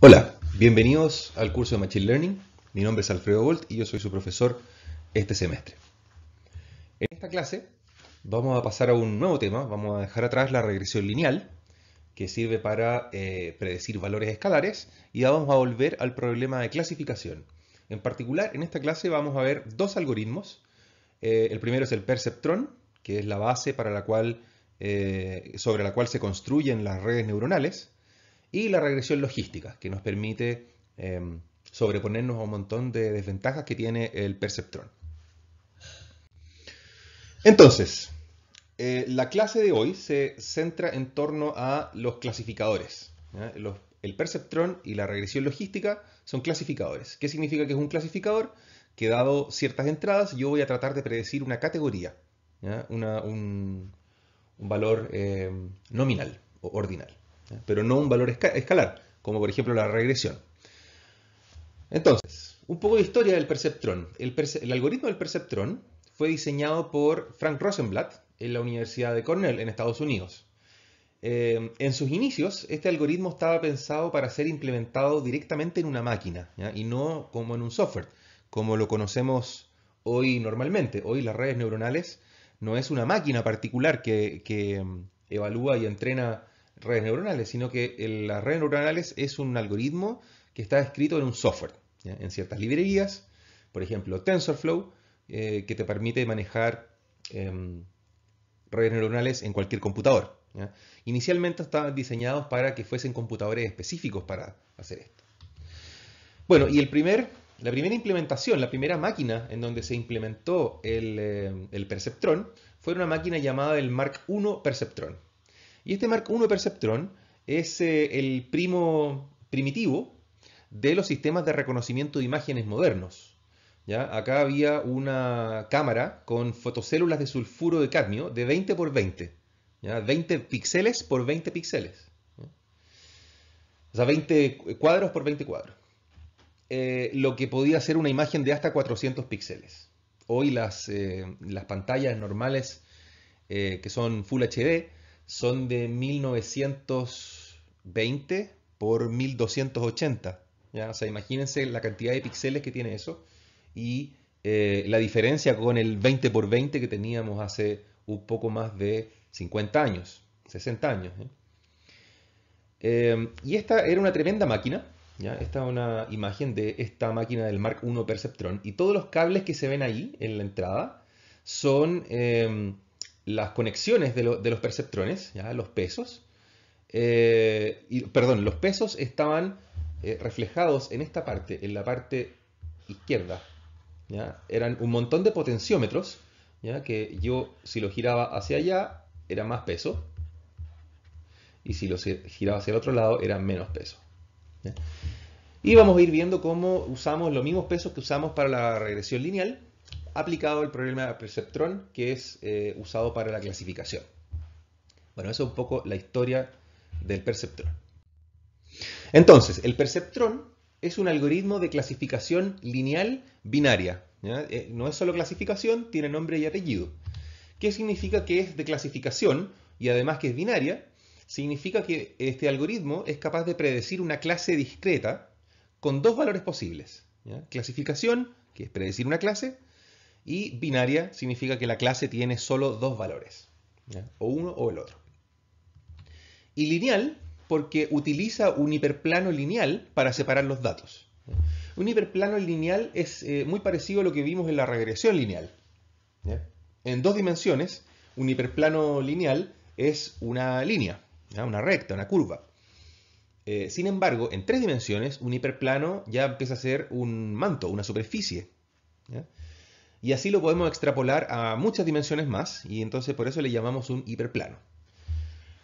Hola, bienvenidos al curso de Machine Learning. Mi nombre es Alfredo Bolt y yo soy su profesor este semestre. En esta clase vamos a pasar a un nuevo tema, vamos a dejar atrás la regresión lineal, que sirve para eh, predecir valores escalares, y vamos a volver al problema de clasificación. En particular, en esta clase vamos a ver dos algoritmos. Eh, el primero es el perceptron, que es la base para la cual, eh, sobre la cual se construyen las redes neuronales, y la regresión logística, que nos permite em, sobreponernos a un montón de desventajas que tiene el perceptrón. Entonces, eh, la clase de hoy se centra en torno a los clasificadores. el perceptrón y la regresión logística son clasificadores. ¿Qué significa que es un clasificador? Que dado ciertas entradas, yo voy a tratar de predecir una categoría, un, valor em, nominal o ordinal pero no un valor escalar, como por ejemplo la regresión. Entonces, un poco de historia del perceptrón. El, algoritmo del perceptrón fue diseñado por Frank Rosenblatt en la Universidad de Cornell en Estados Unidos. Eh, en sus inicios, este algoritmo estaba pensado para ser implementado directamente en una máquina y no como en un software, como lo conocemos hoy normalmente. Hoy las redes neuronales no es una máquina particular que mm, evalúa y entrena redes neuronales, sino que las redes neuronales es un algoritmo que está escrito en un software, en ciertas librerías, por ejemplo TensorFlow, eh, que te permite manejar em, redes neuronales en cualquier computador. Inicialmente estaban diseñados para que fuesen computadores específicos para hacer esto. Bueno, y el primer, la primera implementación, la primera máquina en donde se implementó el, em, perceptrón, fue una máquina llamada el Mark I Perceptron. Y este Mark I perceptrón es eh, el primo primitivo de los sistemas de reconocimiento de imágenes modernos. ¿ya? Acá había una cámara con fotocélulas de sulfuro de cadmio de 20 por 20. 20 píxeles por 20 píxeles. O sea, 20 cuadros por 20 cuadros. Eh, lo que podía ser una imagen de hasta 400 píxeles. Hoy las, eh, las pantallas normales que son Full HD son de 1920 por 1280. ¿ya? O sea, imagínense la cantidad de píxeles que tiene eso y eh, la diferencia con el 20 por 20 que teníamos hace un poco más de 50 años, 60 años. ¿eh? Em, y esta era una tremenda máquina. ¿ya? Esta es una imagen de esta máquina del Mark I Perceptron. Y todos los cables que se ven ahí en la entrada son em, las conexiones de, los perceptrones, ¿ya? los pesos, eh, y, perdón, los pesos estaban eh, reflejados en esta parte, en la parte izquierda. Eran un montón de potenciómetros, ¿ya? que yo si lo giraba hacia allá era más peso, y si lo giraba hacia el otro lado era menos peso. Y vamos a ir viendo cómo usamos los mismos pesos que usamos para la regresión lineal, aplicado el problema de perceptrón que es eh, usado para la clasificación. Bueno, eso es un poco la historia del perceptrón. Entonces, el perceptrón es un algoritmo de clasificación lineal binaria. Eh, no es solo clasificación, tiene nombre y apellido. ¿Qué significa que es de clasificación y además que es binaria? Significa que este algoritmo es capaz de predecir una clase discreta con dos valores posibles. Clasificación, que es predecir una clase, y binaria significa que la clase tiene solo dos valores, o uno o el otro. Y lineal, porque utiliza un hiperplano lineal para separar los datos. Un hiperplano lineal es eh, muy parecido a lo que vimos en la regresión lineal. En dos dimensiones, un hiperplano lineal es una línea, una recta, una curva. Eh, sin embargo, en tres dimensiones, un hiperplano ya empieza a ser un manto, una superficie. Y así lo podemos extrapolar a muchas dimensiones más y entonces por eso le llamamos un hiperplano.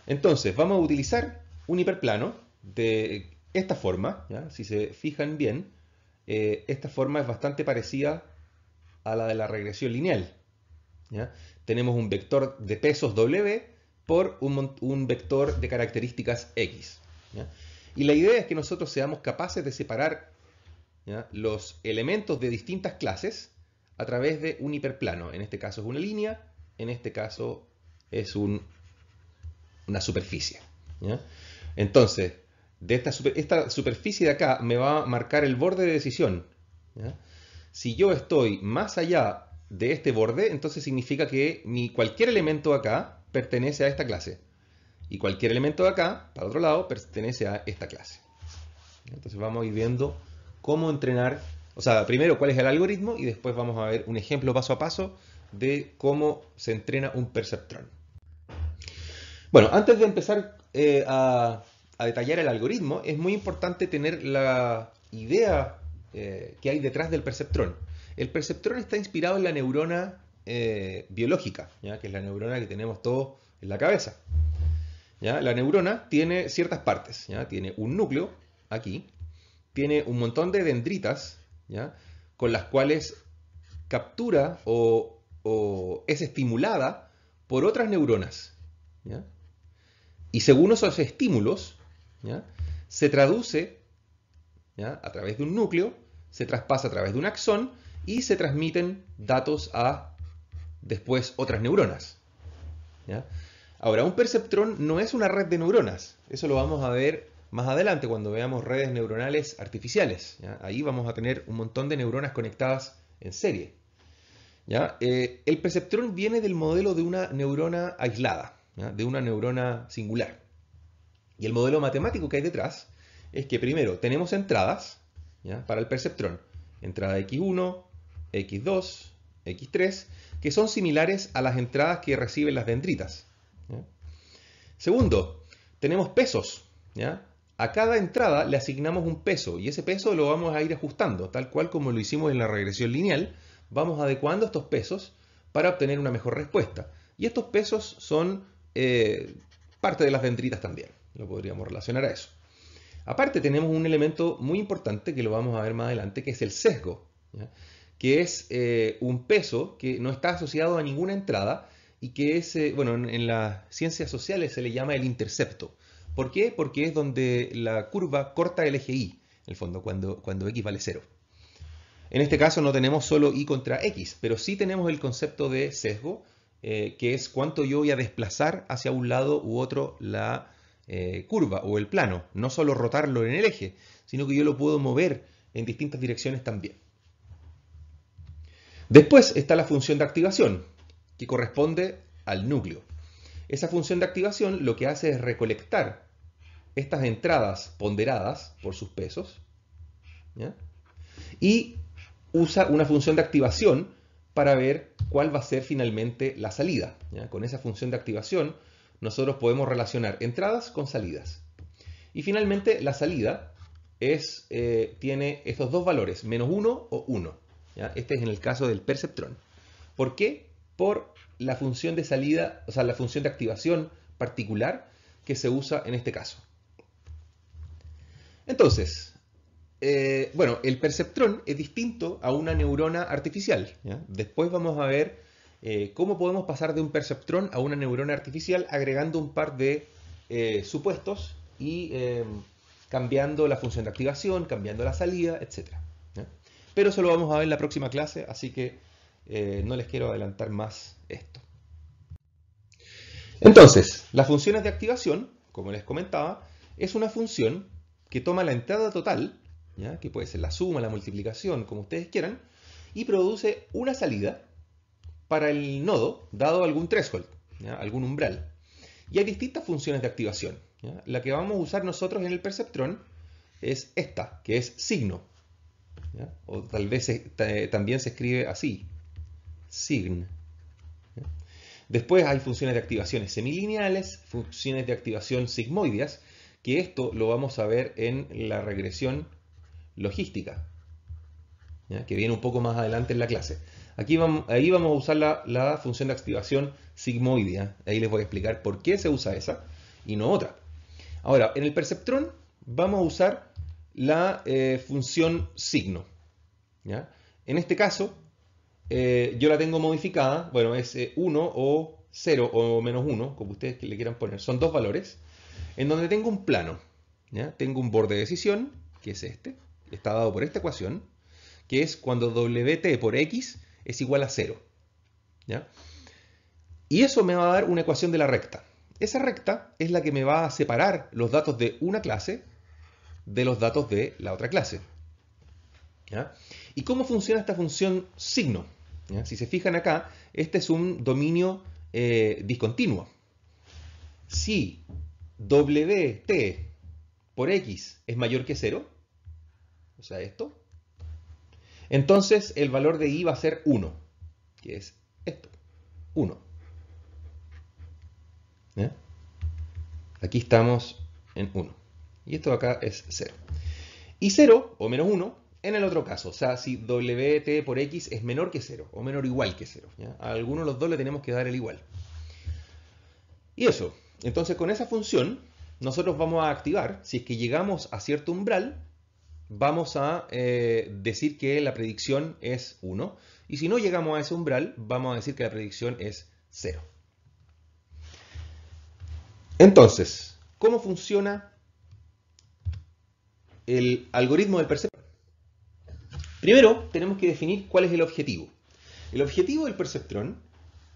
Entonces vamos a utilizar un hiperplano de esta forma, si se fijan bien, eh, esta forma es bastante parecida a la de la regresión lineal. Tenemos un vector de pesos W por un, vector de características X. Y la idea es que nosotros seamos capaces de separar los elementos de distintas clases a través de un hiperplano. En este caso es una línea, en este caso es un, una superficie. Entonces, de esta, esta, superficie de acá me va a marcar el borde de decisión. Si yo estoy más allá de este borde, entonces significa que ni cualquier elemento acá pertenece a esta clase. Y cualquier elemento de acá, para otro lado, pertenece a esta clase. Entonces vamos a ir viendo cómo entrenar o sea, primero cuál es el algoritmo y después vamos a ver un ejemplo paso a paso de cómo se entrena un perceptrón. Bueno, antes de empezar eh, a, detallar el algoritmo, es muy importante tener la idea eh, que hay detrás del perceptrón. El perceptrón está inspirado en la neurona eh, biológica, que es la neurona que tenemos todos en la cabeza. La neurona tiene ciertas partes, tiene un núcleo aquí, tiene un montón de dendritas con las cuales captura o, es estimulada por otras neuronas. Y según esos estímulos, se traduce a través de un núcleo, se traspasa a través de un axón y se transmiten datos a después otras neuronas. Ahora, un perceptrón no es una red de neuronas, eso lo vamos a ver más adelante cuando veamos redes neuronales artificiales. Ahí vamos a tener un montón de neuronas conectadas en serie. ¿ya? Eh, el perceptrón viene del modelo de una neurona aislada, de una neurona singular. Y el modelo matemático que hay detrás es que primero tenemos entradas para el perceptrón. Entrada X1, X2, X3, que son similares a las entradas que reciben las dendritas. Segundo, tenemos pesos. ¿ya? A cada entrada le asignamos un peso y ese peso lo vamos a ir ajustando, tal cual como lo hicimos en la regresión lineal. Vamos adecuando estos pesos para obtener una mejor respuesta. Y estos pesos son eh, parte de las dendritas también. Lo podríamos relacionar a eso. Aparte tenemos un elemento muy importante que lo vamos a ver más adelante, que es el sesgo, que es eh, un peso que no está asociado a ninguna entrada y que es, eh, bueno, en, las ciencias sociales se le llama el intercepto. ¿Por qué? Porque es donde la curva corta el eje Y, en el fondo, cuando, x vale 0. En este caso no tenemos solo y contra x, pero sí tenemos el concepto de sesgo, eh, que es cuánto yo voy a desplazar hacia un lado u otro la eh, curva o el plano. No solo rotarlo en el eje, sino que yo lo puedo mover en distintas direcciones también. Después está la función de activación, que corresponde al núcleo. Esa función de activación lo que hace es recolectar estas entradas ponderadas por sus pesos y usa una función de activación para ver cuál va a ser finalmente la salida. Con esa función de activación nosotros podemos relacionar entradas con salidas. Y finalmente la salida es, eh, tiene estos dos valores, menos 1 o 1. Este es en el caso del perceptrón. ¿Por qué? por la función de salida, o sea, la función de activación particular que se usa en este caso. Entonces, eh, bueno, el perceptrón es distinto a una neurona artificial. Después vamos a ver eh, cómo podemos pasar de un perceptrón a una neurona artificial agregando un par de eh, supuestos y em, cambiando la función de activación, cambiando la salida, etc. Pero eso lo vamos a ver en la próxima clase, así que eh, no les quiero adelantar más esto. Entonces, las funciones de activación, como les comentaba, es una función que toma la entrada total, que puede ser la suma, la multiplicación, como ustedes quieran, y produce una salida para el nodo dado algún threshold, algún umbral. Y hay distintas funciones de activación. La que vamos a usar nosotros en el perceptrón es esta, que es signo. O tal vez también se escribe así, SIGN. Después hay funciones de activaciones semilineales, funciones de activación sigmoideas, que esto lo vamos a ver en la regresión logística, que viene un poco más adelante en la clase. Aquí ahí vamos a usar la, función de activación sigmoidea. Ahí les voy a explicar por qué se usa esa y no otra. Ahora, en el perceptrón vamos a usar la eh, función signo. En este caso, eh, yo la tengo modificada, bueno, es 1 eh, o 0 o menos 1, como ustedes le quieran poner. Son dos valores, en donde tengo un plano. Tengo un borde de decisión, que es este, está dado por esta ecuación, que es cuando wt por x es igual a 0. Y eso me va a dar una ecuación de la recta. Esa recta es la que me va a separar los datos de una clase de los datos de la otra clase. ¿Y cómo funciona esta función signo? Si se fijan acá, este es un dominio eh, discontinuo. Si WT por X es mayor que 0, o sea, esto, entonces el valor de Y va a ser 1, que es esto, 1. Aquí estamos en 1. Y esto acá es 0. Y 0, o menos 1, en el otro caso, o sea, si WT por X es menor que 0 o menor o igual que 0. A alguno de los dos le tenemos que dar el igual. Y eso. Entonces con esa función nosotros vamos a activar, si es que llegamos a cierto umbral, vamos a eh, decir que la predicción es 1. Y si no llegamos a ese umbral, vamos a decir que la predicción es 0. Entonces, ¿cómo funciona el algoritmo del perceptor? Primero, tenemos que definir cuál es el objetivo. El objetivo del perceptrón,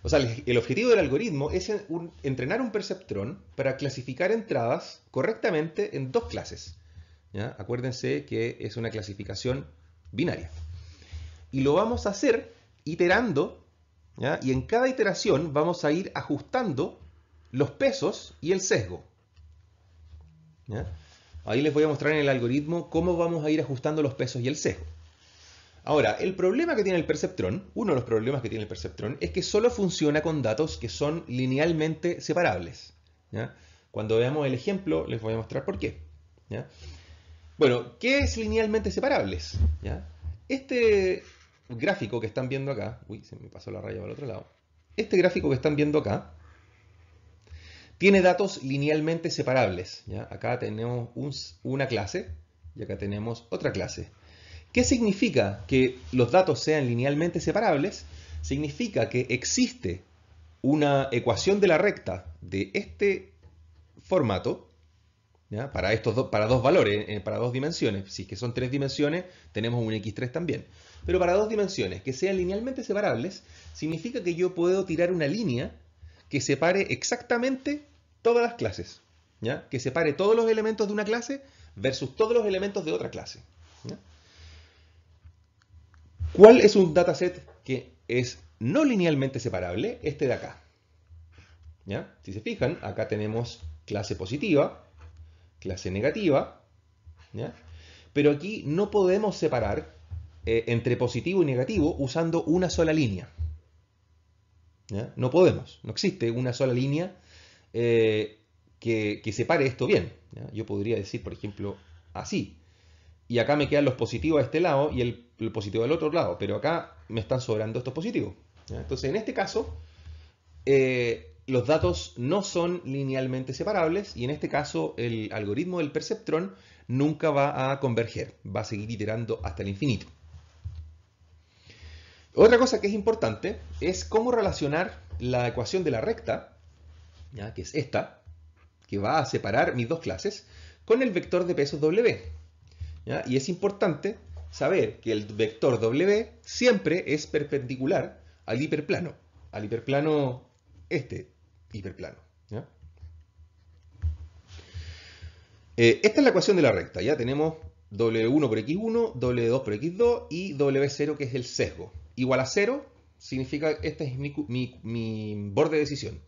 o sea, el objetivo del algoritmo es entrenar un perceptrón para clasificar entradas correctamente en dos clases. Acuérdense que es una clasificación binaria. Y lo vamos a hacer iterando, y en cada iteración vamos a ir ajustando los pesos y el sesgo. Ahí les voy a mostrar en el algoritmo cómo vamos a ir ajustando los pesos y el sesgo. Ahora, el problema que tiene el perceptrón, uno de los problemas que tiene el perceptrón, es que solo funciona con datos que son linealmente separables. Cuando veamos el ejemplo, les voy a mostrar por qué. Bueno, ¿qué es linealmente separables? Este gráfico que están viendo acá, uy, se me pasó la raya para el otro lado. Este gráfico que están viendo acá tiene datos linealmente separables. Acá tenemos una clase y acá tenemos otra clase. ¿Qué significa que los datos sean linealmente separables? Significa que existe una ecuación de la recta de este formato Para, estos para dos valores, eh, para dos dimensiones. Si es que son tres dimensiones, tenemos un x3 también. Pero para dos dimensiones que sean linealmente separables, significa que yo puedo tirar una línea que separe exactamente todas las clases. Que separe todos los elementos de una clase versus todos los elementos de otra clase. ¿Cuál es un dataset que es no linealmente separable? Este de acá. Si se fijan, acá tenemos clase positiva, clase negativa, ¿ya? pero aquí no podemos separar eh, entre positivo y negativo usando una sola línea. No podemos, no existe una sola línea eh, que, separe esto bien. Yo podría decir, por ejemplo, así. Y acá me quedan los positivos a este lado y el el positivo del otro lado, pero acá me están sobrando estos positivos. Entonces, en este caso, eh, los datos no son linealmente separables y en este caso el algoritmo del perceptrón nunca va a converger, va a seguir iterando hasta el infinito. Otra cosa que es importante es cómo relacionar la ecuación de la recta, ¿ya? que es esta, que va a separar mis dos clases, con el vector de pesos W. Y es importante saber que el vector W siempre es perpendicular al hiperplano, al hiperplano este hiperplano. Eh, esta es la ecuación de la recta, ya tenemos W1 por X1, W2 por X2 y W0 que es el sesgo. Igual a 0 significa que este es mi, borde de decisión.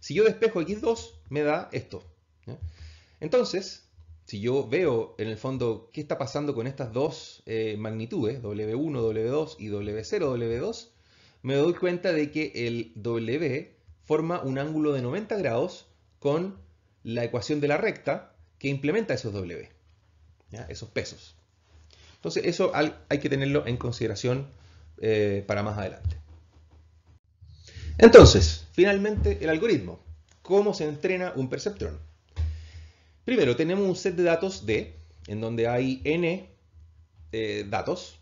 Si yo despejo X2 me da esto. Entonces, si yo veo en el fondo qué está pasando con estas dos eh, magnitudes, W1, W2 y W0, W2, me doy cuenta de que el W forma un ángulo de 90 grados con la ecuación de la recta que implementa esos W, esos pesos. Entonces eso hay que tenerlo en consideración eh, para más adelante. Entonces, finalmente el algoritmo. ¿Cómo se entrena un perceptrón? Primero, tenemos un set de datos D, en donde hay n eh, datos,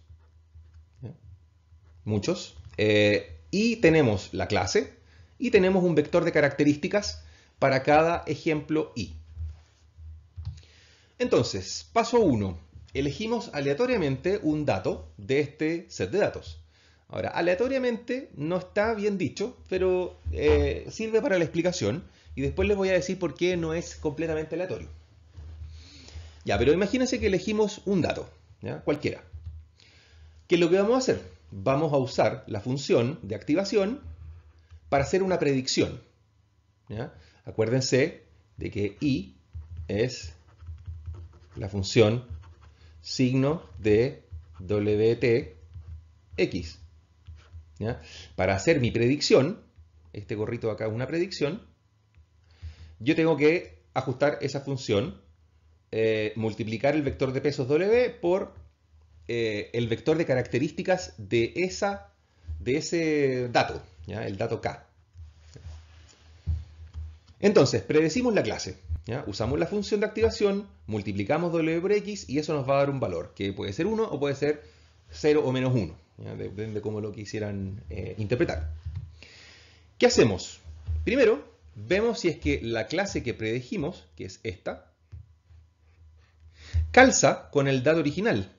muchos, eh, y tenemos la clase, y tenemos un vector de características para cada ejemplo i. Entonces, paso 1. Elegimos aleatoriamente un dato de este set de datos. Ahora, aleatoriamente no está bien dicho, pero eh, sirve para la explicación y después les voy a decir por qué no es completamente aleatorio. Ya, pero imagínense que elegimos un dato, cualquiera. ¿Qué es lo que vamos a hacer? Vamos a usar la función de activación para hacer una predicción. Acuérdense de que i es la función signo de wtx. Para hacer mi predicción, este gorrito acá es una predicción, yo tengo que ajustar esa función eh, multiplicar el vector de pesos W por eh, el vector de características de, esa, de ese dato, el dato K. Entonces, predecimos la clase. Usamos la función de activación, multiplicamos W por X y eso nos va a dar un valor, que puede ser 1 o puede ser 0 o menos 1. Depende de cómo lo quisieran eh, interpretar. ¿Qué hacemos? Primero, vemos si es que la clase que predecimos que es esta, calza con el dato original,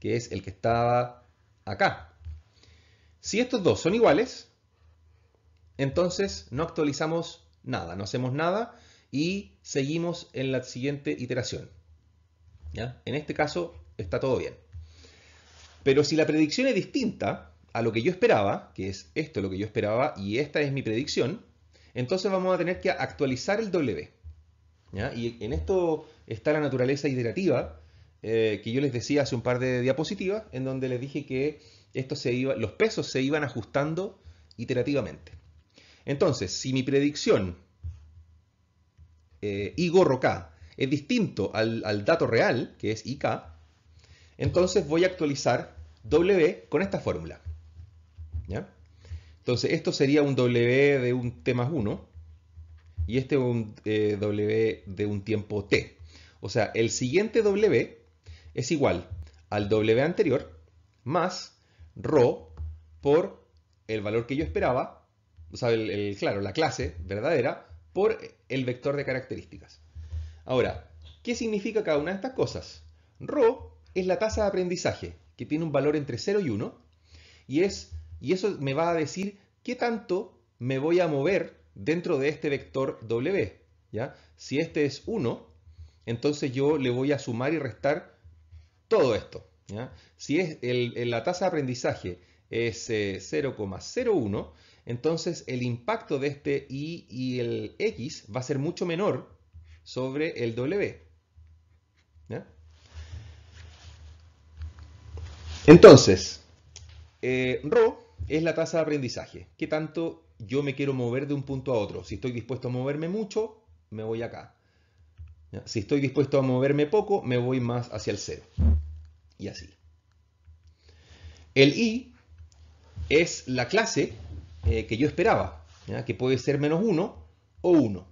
que es el que estaba acá. Si estos dos son iguales, entonces no actualizamos nada, no hacemos nada y seguimos en la siguiente iteración. En este caso está todo bien. Pero si la predicción es distinta a lo que yo esperaba, que es esto lo que yo esperaba y esta es mi predicción, entonces vamos a tener que actualizar el W. Y en esto está la naturaleza iterativa, eh, que yo les decía hace un par de diapositivas, en donde les dije que esto se iba, los pesos se iban ajustando iterativamente. Entonces, si mi predicción eh, I gorro K es distinto al, dato real, que es IK, entonces voy a actualizar W con esta fórmula. Entonces, esto sería un W de un T más 1, y este un, eh, W de un tiempo T. O sea, el siguiente W es igual al W anterior más Rho por el valor que yo esperaba, o sea, claro, la clase verdadera, por el vector de características. Ahora, ¿qué significa cada una de estas cosas? Rho es la tasa de aprendizaje, que tiene un valor entre 0 y 1, y, es, y eso me va a decir qué tanto me voy a mover dentro de este vector W. ¿ya? Si este es 1, entonces yo le voy a sumar y restar todo esto. Si es la tasa de aprendizaje es 0,01, eh, entonces el impacto de este I y el X va a ser mucho menor sobre el W. Entonces, eh, Rho es la tasa de aprendizaje. ¿Qué tanto yo me quiero mover de un punto a otro. Si estoy dispuesto a moverme mucho, me voy acá. Si estoy dispuesto a moverme poco, me voy más hacia el cero. Y así. El i es la clase eh, que yo esperaba, que puede ser menos 1 o 1.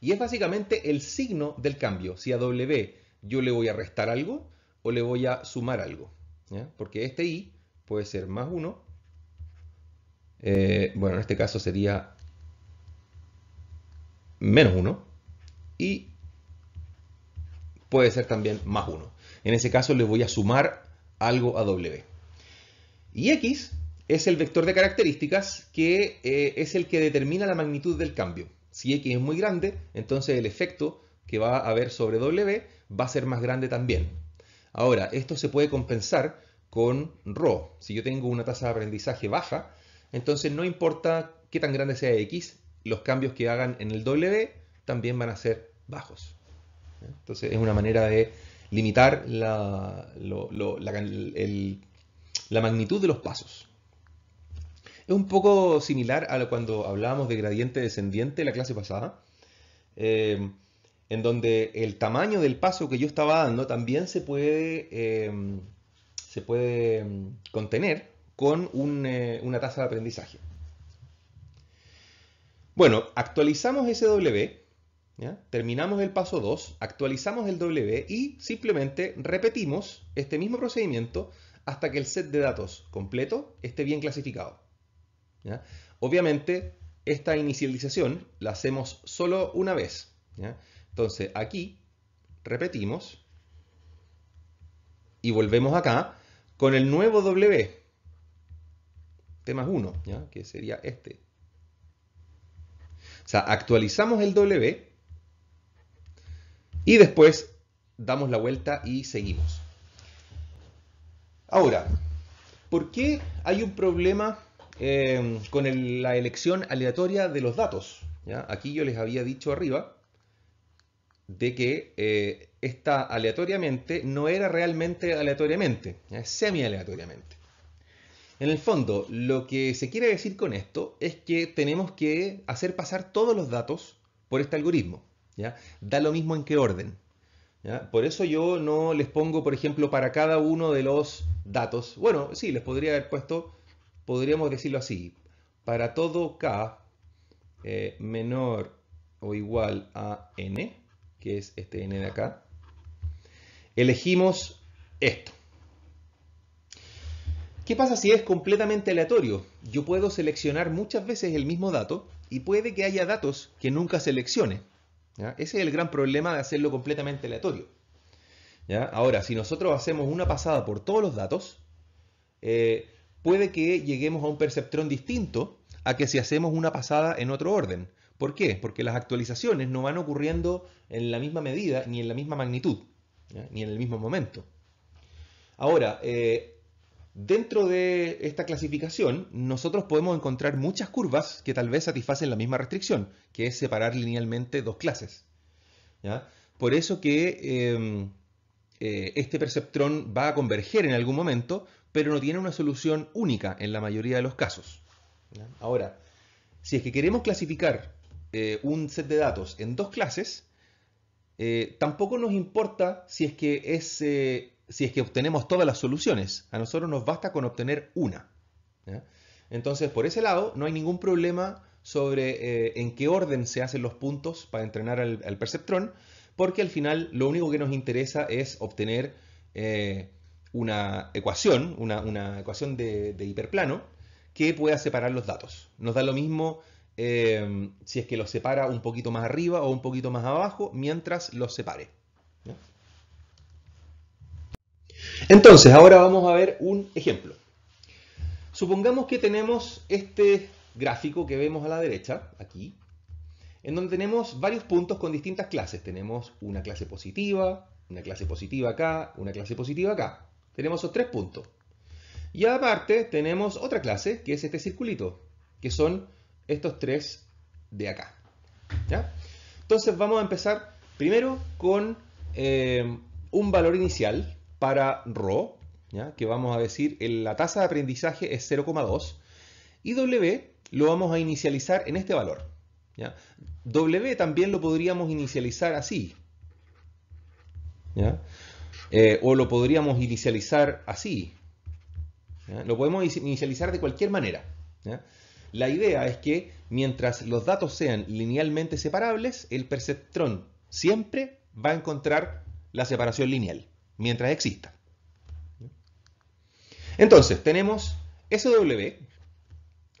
Y es básicamente el signo del cambio. Si a W yo le voy a restar algo o le voy a sumar algo. Porque este i puede ser más 1 eh, bueno, en este caso sería menos 1 y puede ser también más 1. En ese caso le voy a sumar algo a W. Y X es el vector de características que eh, es el que determina la magnitud del cambio. Si X es muy grande, entonces el efecto que va a haber sobre W va a ser más grande también. Ahora, esto se puede compensar con ρ. Si yo tengo una tasa de aprendizaje baja, entonces no importa qué tan grande sea X, los cambios que hagan en el W también van a ser bajos. Entonces es una manera de limitar la, magnitud de los pasos. Es un poco similar a cuando hablábamos de gradiente descendiente la clase pasada, eh, en donde el tamaño del paso que yo estaba dando también se puede eh, contener con eh, una tasa de aprendizaje. Bueno, actualizamos ese W, terminamos el paso 2, actualizamos el W y simplemente repetimos este mismo procedimiento hasta que el set de datos completo esté bien clasificado. Obviamente, esta inicialización la hacemos solo una vez. Entonces, aquí repetimos y volvemos acá con el nuevo W más 1, que sería este. O sea, actualizamos el W y después damos la vuelta y seguimos. Ahora, ¿por qué hay un problema em, con la elección aleatoria de los datos? Aquí yo les había dicho arriba de que eh, esta aleatoriamente no era realmente aleatoriamente, es semi-aleatoriamente. En el fondo, lo que se quiere decir con esto es que tenemos que hacer pasar todos los datos por este algoritmo. ¿ya? Da lo mismo en qué orden. Por eso yo no les pongo, por ejemplo, para cada uno de los datos. Bueno, sí, les podría haber puesto, podríamos decirlo así, para todo k eh, menor o igual a n, que es este n de acá, elegimos esto. ¿Qué pasa si es completamente aleatorio? Yo puedo seleccionar muchas veces el mismo dato y puede que haya datos que nunca seleccione. Ese es el gran problema de hacerlo completamente aleatorio. Ahora, si nosotros hacemos una pasada por todos los datos, eh, puede que lleguemos a un perceptrón distinto a que si hacemos una pasada en otro orden. ¿Por qué? Porque las actualizaciones no van ocurriendo en la misma medida ni en la misma magnitud, ni en el mismo momento. Ahora, eh, Dentro de esta clasificación, nosotros podemos encontrar muchas curvas que tal vez satisfacen la misma restricción, que es separar linealmente dos clases. Por eso que em, eh, este perceptrón va a converger en algún momento, pero no tiene una solución única en la mayoría de los casos. Ahora, si es que queremos clasificar eh, un set de datos en dos clases, eh, tampoco nos importa si es que es si es que obtenemos todas las soluciones. A nosotros nos basta con obtener una. Entonces, por ese lado, no hay ningún problema sobre eh, en qué orden se hacen los puntos para entrenar al, perceptrón, porque al final lo único que nos interesa es obtener eh, una ecuación, una, ecuación de, hiperplano, que pueda separar los datos. Nos da lo mismo eh, si es que los separa un poquito más arriba o un poquito más abajo, mientras los separe. Entonces, ahora vamos a ver un ejemplo. Supongamos que tenemos este gráfico que vemos a la derecha, aquí, en donde tenemos varios puntos con distintas clases. Tenemos una clase positiva, una clase positiva acá, una clase positiva acá. Tenemos esos tres puntos. Y aparte tenemos otra clase, que es este circulito, que son estos tres de acá. ¿Ya? Entonces vamos a empezar primero con eh, un valor inicial, para Rho, que vamos a decir la tasa de aprendizaje es 0,2 y W lo vamos a inicializar en este valor. W también lo podríamos inicializar así. Eh, o lo podríamos inicializar así. Lo podemos inicializar de cualquier manera. La idea es que mientras los datos sean linealmente separables, el perceptrón siempre va a encontrar la separación lineal mientras exista. Entonces, tenemos SW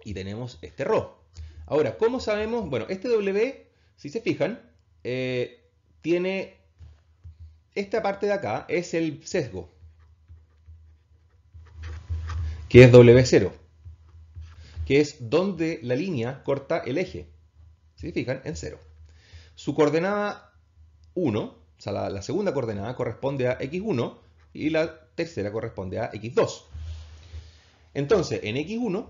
y tenemos este RO. Ahora, ¿cómo sabemos? Bueno, este W, si se fijan, eh, tiene esta parte de acá, es el sesgo, que es W0, que es donde la línea corta el eje. Si se fijan, en 0. Su coordenada 1 o sea, la, segunda coordenada corresponde a x1 y la tercera corresponde a x2. Entonces, en x1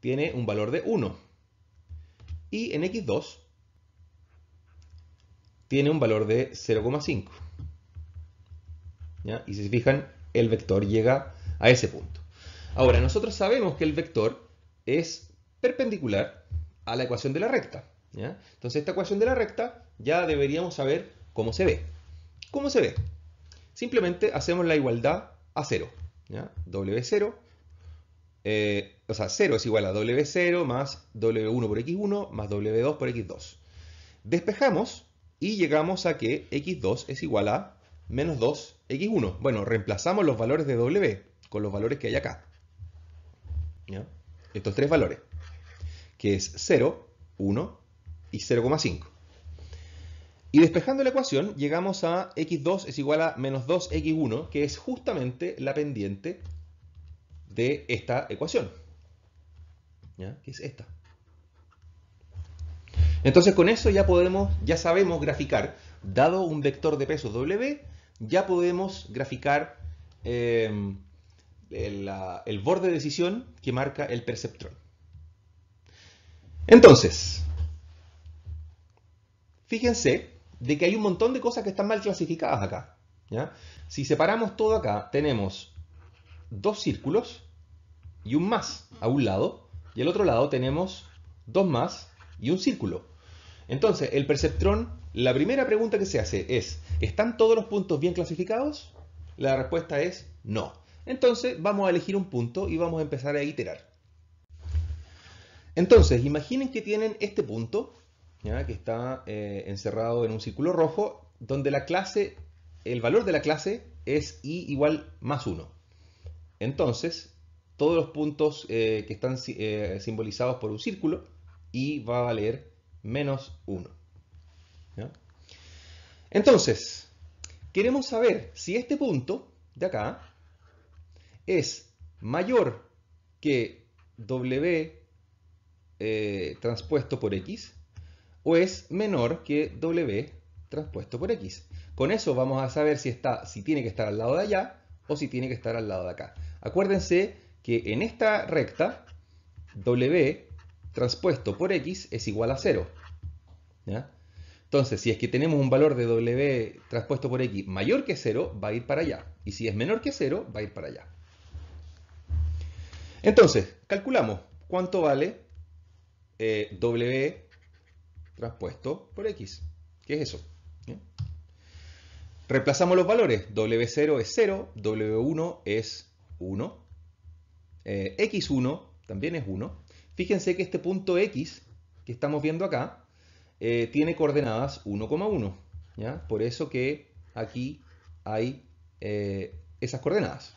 tiene un valor de 1 y en x2 tiene un valor de 0,5. Y si se fijan, el vector llega a ese punto. Ahora, nosotros sabemos que el vector es perpendicular a la ecuación de la recta. Entonces, esta ecuación de la recta ya deberíamos saber cómo se ve. ¿Cómo se ve? Simplemente hacemos la igualdad a 0. W0, eh, o sea, 0 es igual a W0 más W1 por X1 más W2 por X2. Despejamos y llegamos a que X2 es igual a menos 2X1. Bueno, reemplazamos los valores de W con los valores que hay acá. Estos tres valores, que es 0, 1 y 0,5. Y despejando la ecuación, llegamos a x2 es igual a menos 2x1, que es justamente la pendiente de esta ecuación. ¿Ya? Que es esta. Entonces con eso ya podemos, ya sabemos graficar, dado un vector de peso w, ya podemos graficar eh, el, el borde de decisión que marca el perceptrón. Entonces, fíjense de que hay un montón de cosas que están mal clasificadas acá. ¿ya? Si separamos todo acá, tenemos dos círculos y un más a un lado, y al otro lado tenemos dos más y un círculo. Entonces, el perceptrón, la primera pregunta que se hace es, ¿están todos los puntos bien clasificados? La respuesta es no. Entonces, vamos a elegir un punto y vamos a empezar a iterar. Entonces, imaginen que tienen este punto que está eh, encerrado en un círculo rojo, donde la clase, el valor de la clase es i igual más 1. Entonces, todos los puntos eh, que están eh, simbolizados por un círculo, i va a valer menos 1. Entonces, queremos saber si este punto de acá es mayor que W transpuesto por X pues es menor que W transpuesto por X. Con eso vamos a saber si, está, si tiene que estar al lado de allá o si tiene que estar al lado de acá. Acuérdense que en esta recta, W transpuesto por X es igual a 0. Entonces, si es que tenemos un valor de W transpuesto por X mayor que 0, va a ir para allá. Y si es menor que 0, va a ir para allá. Entonces, calculamos cuánto vale eh, W Transpuesto por x. ¿Qué es eso? Reemplazamos los valores. W0 es 0, W1 es 1, eh, X1 también es 1. Fíjense que este punto X que estamos viendo acá eh, tiene coordenadas 1,1. Por eso que aquí hay eh, esas coordenadas.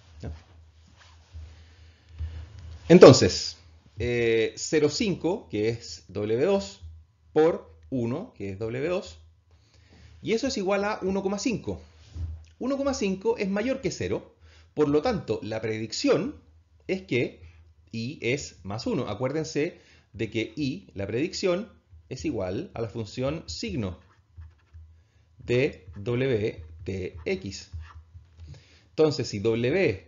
Entonces, 0,5, que es W2, por 1, que es W2, y eso es igual a 1,5. 1,5 es mayor que 0, por lo tanto, la predicción es que i es más 1. Acuérdense de que i, la predicción, es igual a la función signo de wtx. Entonces, si wtx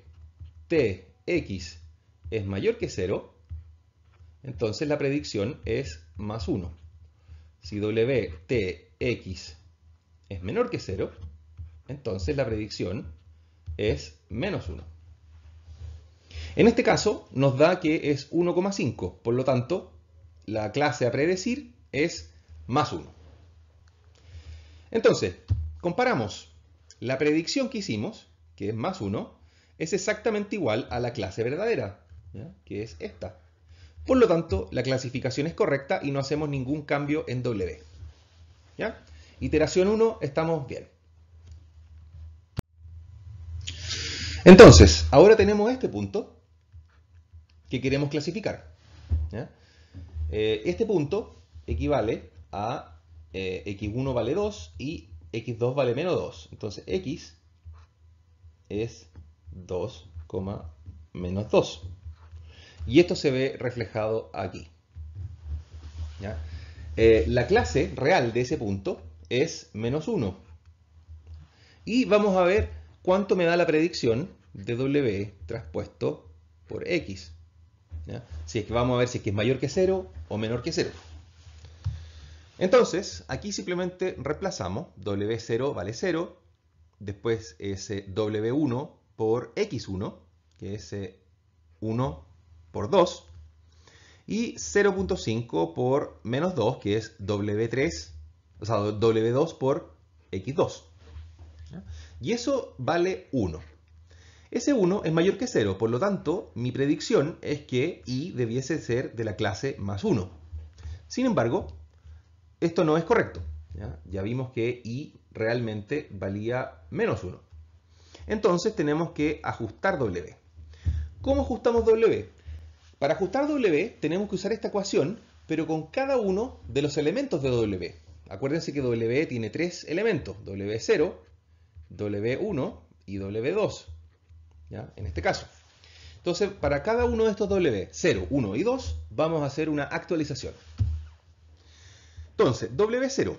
es mayor que 0, entonces la predicción es más 1 si WTX es menor que 0, entonces la predicción es menos 1. En este caso nos da que es 1,5, por lo tanto la clase a predecir es más 1. Entonces, comparamos la predicción que hicimos, que es más 1, es exactamente igual a la clase verdadera, que es esta. Por lo tanto, la clasificación es correcta y no hacemos ningún cambio en W. ¿Ya? Iteración 1, estamos bien. Entonces, ahora tenemos este punto que queremos clasificar. Eh, este punto equivale a x1 eh, vale 2 y x2 vale menos 2. Entonces x es 2, menos 2. Y esto se ve reflejado aquí. Eh, la clase real de ese punto es menos 1. Y vamos a ver cuánto me da la predicción de W traspuesto por X. es que vamos a ver si que es mayor que 0 o menor que 0. Entonces, aquí simplemente reemplazamos W0 vale 0, después ese W1 por X1, que es 1 por 2 y 0.5 por menos 2, que es W3, o sea, W2 por X2. Y eso vale 1. Ese 1 es mayor que 0, por lo tanto, mi predicción es que Y debiese ser de la clase más 1. Sin embargo, esto no es correcto. ¿ya? vimos que Y realmente valía menos 1. Entonces tenemos que ajustar W. ¿Cómo ajustamos W? Para ajustar W tenemos que usar esta ecuación, pero con cada uno de los elementos de W. Acuérdense que W tiene tres elementos, W0, W1 y W2, en este caso. Entonces, para cada uno de estos W, 0, 1 y 2, vamos a hacer una actualización. Entonces, W0,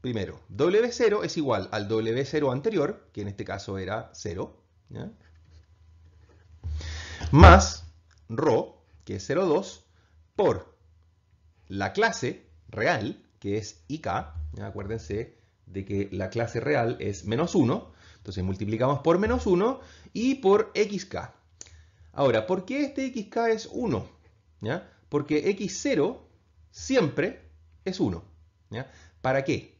primero, W0 es igual al W0 anterior, que en este caso era 0, más ρ que es 0,2, por la clase real, que es IK, acuérdense de que la clase real es menos 1, entonces multiplicamos por menos 1 y por XK. Ahora, ¿por qué este XK es 1? Porque X0 siempre es 1. ¿Para qué?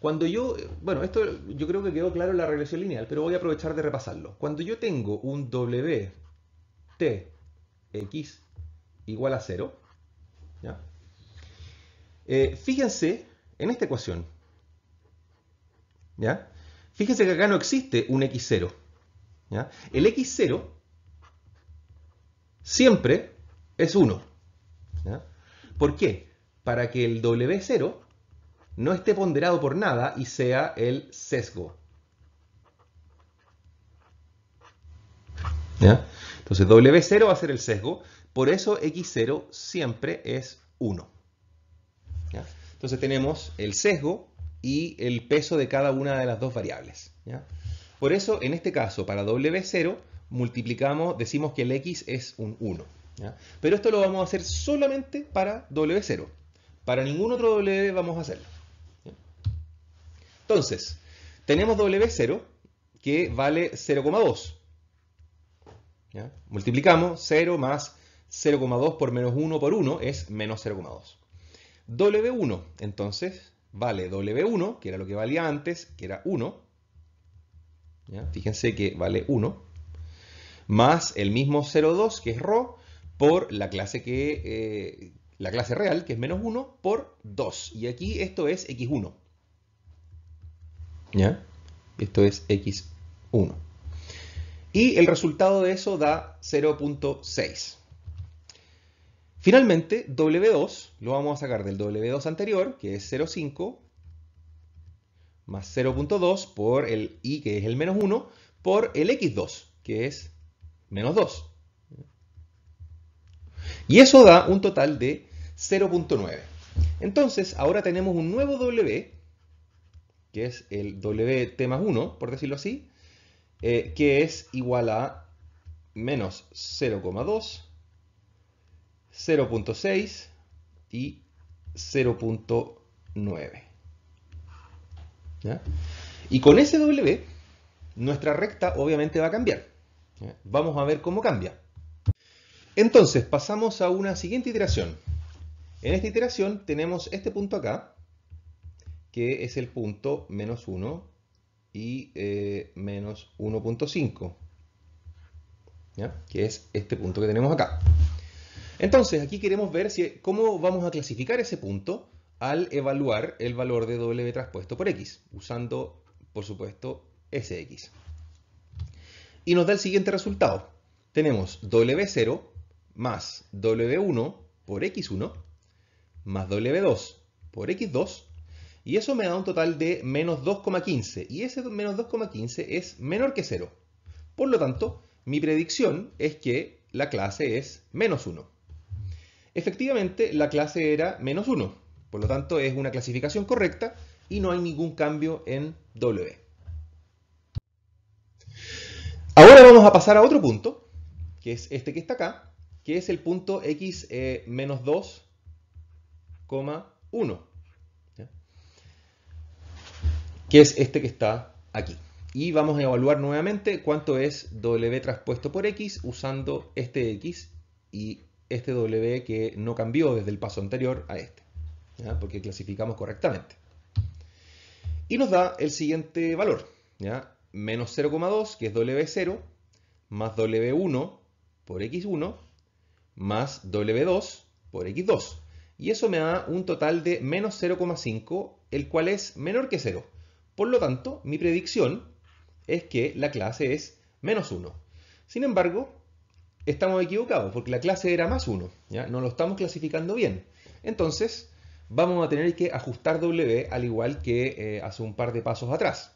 Cuando yo, bueno, esto yo creo que quedó claro en la regresión lineal, pero voy a aprovechar de repasarlo. Cuando yo tengo un WT, x igual a 0. Eh, fíjense en esta ecuación. ¿ya? Fíjense que acá no existe un x0. ¿ya? El x0 siempre es 1. ¿Por qué? Para que el w0 no esté ponderado por nada y sea el sesgo. ¿Ya? Entonces W0 va a ser el sesgo, por eso X0 siempre es 1. Entonces tenemos el sesgo y el peso de cada una de las dos variables. Por eso, en este caso, para W0, multiplicamos, decimos que el X es un 1. Pero esto lo vamos a hacer solamente para W0. Para ningún otro W vamos a hacerlo. Entonces, tenemos W0 que vale 0,2. Multiplicamos 0 más 0,2 por menos 1 por 1 es menos 0,2. W1, entonces, vale W1, que era lo que valía antes, que era 1. Fíjense que vale 1. Más el mismo 0,2, que es ρ, por la clase, que, eh, la clase real, que es menos 1, por 2. Y aquí esto es x1. ¿Ya? Esto es x1 y el resultado de eso da 0.6. Finalmente, W2 lo vamos a sacar del W2 anterior, que es 0.5, más 0.2 por el i, que es el menos 1, por el x2, que es menos 2. Y eso da un total de 0.9. Entonces, ahora tenemos un nuevo w, que es el Wt más 1, por decirlo así, eh, que es igual a menos 0,2, 0.6 y 0.9. Y con ese W, nuestra recta obviamente va a cambiar. Vamos a ver cómo cambia. Entonces, pasamos a una siguiente iteración. En esta iteración tenemos este punto acá, que es el punto menos 1, y eh, menos 1.5, que es este punto que tenemos acá. Entonces, aquí queremos ver cómo vamos a clasificar ese punto al evaluar el valor de W traspuesto por X, usando, por supuesto, X. Y nos da el siguiente resultado. Tenemos W0 más W1 por X1 más W2 por X2 y eso me da un total de menos 2,15. Y ese menos 2,15 es menor que 0. Por lo tanto, mi predicción es que la clase es menos 1. Efectivamente, la clase era menos 1. Por lo tanto, es una clasificación correcta y no hay ningún cambio en W. Ahora vamos a pasar a otro punto, que es este que está acá, que es el punto x eh, menos 2,1 que es este que está aquí. Y vamos a evaluar nuevamente cuánto es W transpuesto por X usando este X y este W que no cambió desde el paso anterior a este, porque clasificamos correctamente. Y nos da el siguiente valor, ¿ya? menos 0,2, que es W0, más W1 por X1, más W2 por X2. Y eso me da un total de menos 0,5, el cual es menor que 0. Por lo tanto, mi predicción es que la clase es menos 1. Sin embargo, estamos equivocados porque la clase era más 1. ¿ya? No lo estamos clasificando bien. Entonces, vamos a tener que ajustar W al igual que eh, hace un par de pasos atrás.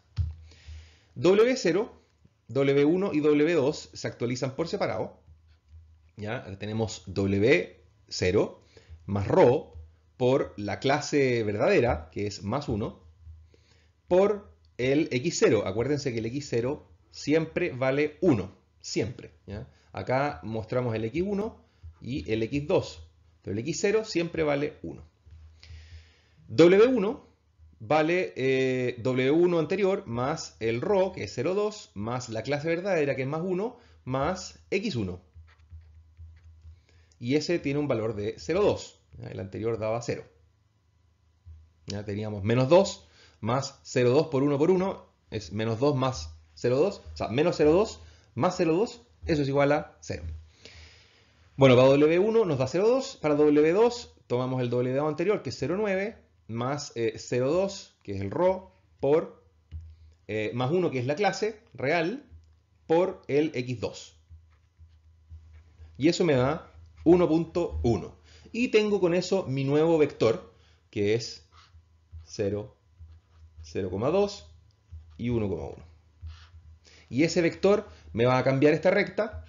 W0, W1 y W2 se actualizan por separado. ¿ya? Tenemos W0 más Rho por la clase verdadera, que es más 1, por el X0. Acuérdense que el X0 siempre vale 1, siempre. Acá mostramos el X1 y el X2, pero el X0 siempre vale 1. W1 vale eh, W1 anterior más el rho que es 0,2, más la clase verdadera, que es más 1, más X1. Y ese tiene un valor de 0,2. El anterior daba 0. Ya teníamos menos 2, más 0,2 por 1 por 1 es menos 2 más 0,2, o sea, menos 0,2 más 0,2, eso es igual a 0. Bueno, para W1 nos da 0,2, para W2 tomamos el w dado anterior, que es 0,9, más 0,2, eh, que es el ρ, por eh, más 1, que es la clase real, por el X2. Y eso me da 1.1. Y tengo con eso mi nuevo vector, que es 0, 0,2 y 1,1. Y ese vector me va a cambiar esta recta,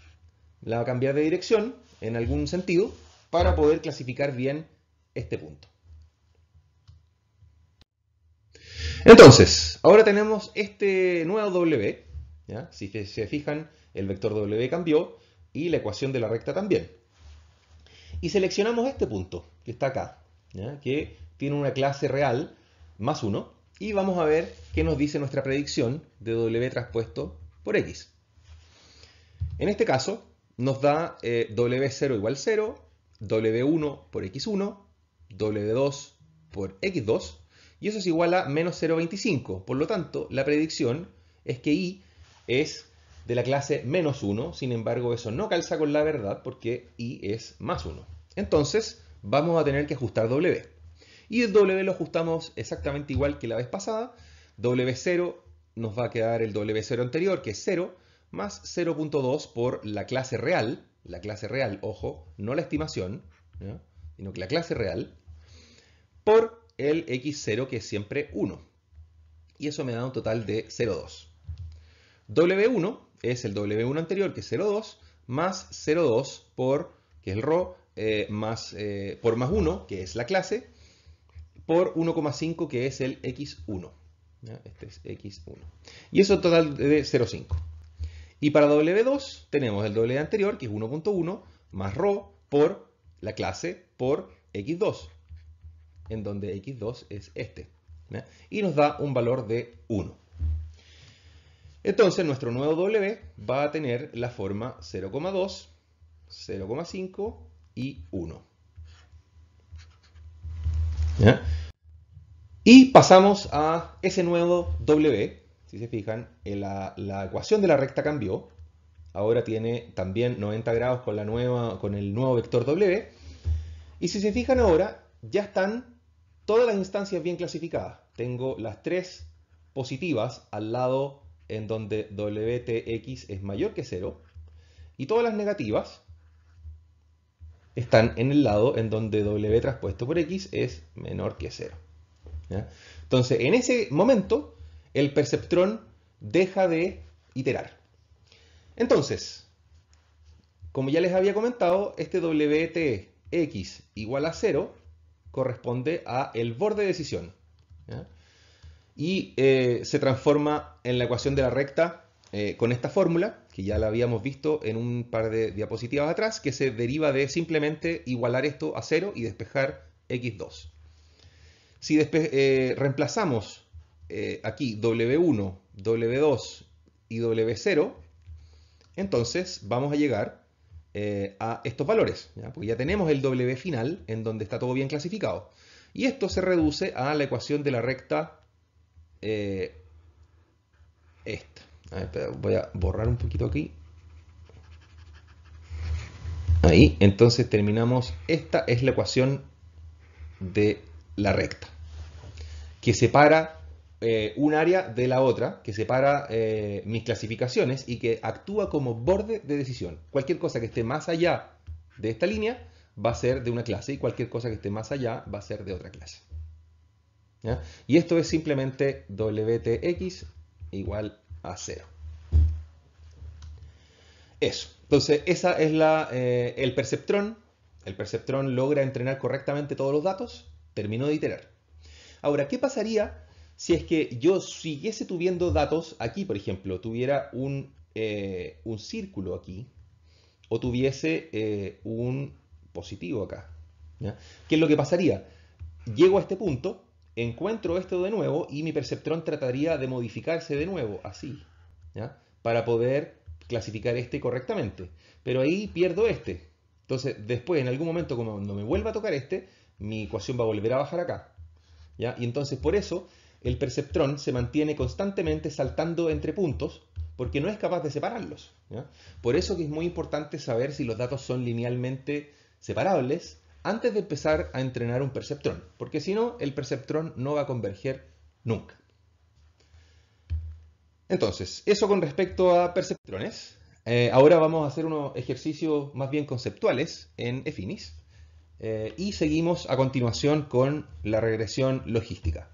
la va a cambiar de dirección en algún sentido para poder clasificar bien este punto. Entonces, ahora tenemos este nuevo W. Si se fijan, el vector W cambió y la ecuación de la recta también. Y seleccionamos este punto, que está acá, que tiene una clase real más 1, y vamos a ver qué nos dice nuestra predicción de W traspuesto por X. En este caso nos da eh, W0 igual 0, W1 por X1, W2 por X2 y eso es igual a menos 0,25. Por lo tanto, la predicción es que Y es de la clase menos 1, sin embargo eso no calza con la verdad porque Y es más 1. Entonces vamos a tener que ajustar w. Y el W lo ajustamos exactamente igual que la vez pasada. W0 nos va a quedar el W0 anterior, que es 0, más 0.2 por la clase real. La clase real, ojo, no la estimación, sino que la clase real, por el X0, que es siempre 1. Y eso me da un total de 0.2. W1 es el W1 anterior, que es 0.2, más 0.2 por, que es el Rho, eh, más, eh, por más 1, que es la clase, por 1,5 que es el X1. Este es X1. Y eso total de 0,5. Y para W2 tenemos el doble anterior, que es 1.1, más ρ por la clase por X2, en donde X2 es este. Y nos da un valor de 1. Entonces nuestro nuevo W va a tener la forma 0,2, 0,5 y 1. ¿Ya? Y pasamos a ese nuevo W. Si se fijan, eh, la, ecuación de la recta cambió. Ahora tiene también 90 grados con, con el nuevo vector W. Y si se fijan ahora, ya están todas las instancias bien clasificadas. Tengo las tres positivas al lado en donde WTX es mayor que 0. Y todas las negativas están en el lado en donde W traspuesto por X es menor que 0. Entonces, en ese momento, el perceptrón deja de iterar. Entonces, como ya les había comentado, este WTX igual a 0 corresponde a el borde de decisión. Y eh, se transforma en la ecuación de la recta eh, con esta fórmula, que ya la habíamos visto en un par de diapositivas atrás, que se deriva de simplemente igualar esto a 0 y despejar x2. Si eh, reemplazamos eh, aquí W1, W2 y W0, entonces vamos a llegar eh, a estos valores, ¿ya? porque ya tenemos el W final en donde está todo bien clasificado. Y esto se reduce a la ecuación de la recta esta. voy a borrar un poquito aquí. Ahí, entonces terminamos. Esta es la ecuación de la recta, que separa eh, un área de la otra, que separa eh, mis clasificaciones y que actúa como borde de decisión. Cualquier cosa que esté más allá de esta línea va a ser de una clase y cualquier cosa que esté más allá va a ser de otra clase. Y esto es simplemente WTX igual a cero. Eso. Entonces, esa es la, eh, el perceptrón. El perceptrón logra entrenar correctamente todos los datos Termino de iterar. Ahora, ¿qué pasaría si es que yo siguiese tuviendo datos aquí, por ejemplo, tuviera un, eh, círculo aquí o tuviese eh, un positivo acá? ¿Qué es lo que pasaría? Llego a este punto, encuentro esto de nuevo y mi perceptrón trataría de modificarse de nuevo, así, para poder clasificar este correctamente. Pero ahí pierdo este. Entonces, después, en algún momento, cuando me vuelva a tocar este, mi ecuación va a volver a bajar acá. ¿ya? Y entonces por eso el perceptrón se mantiene constantemente saltando entre puntos porque no es capaz de separarlos. Por eso que es muy importante saber si los datos son linealmente separables antes de empezar a entrenar un perceptrón, porque si no, el perceptrón no va a converger nunca. Entonces, eso con respecto a perceptrones. Eh, ahora vamos a hacer unos ejercicios más bien conceptuales en EFINIS. Eh, y seguimos a continuación con la regresión logística.